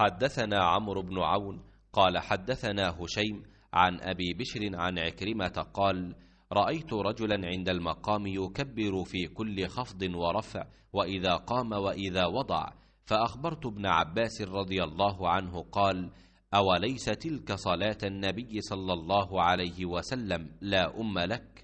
حدثنا عمرو بن عون قال حدثنا هشيم عن أبي بشر عن عكرمة قال رأيت رجلا عند المقام يكبر في كل خفض ورفع وإذا قام وإذا وضع فأخبرت ابن عباس رضي الله عنه قال أوليس تلك صلاة النبي صلى الله عليه وسلم لا أم لك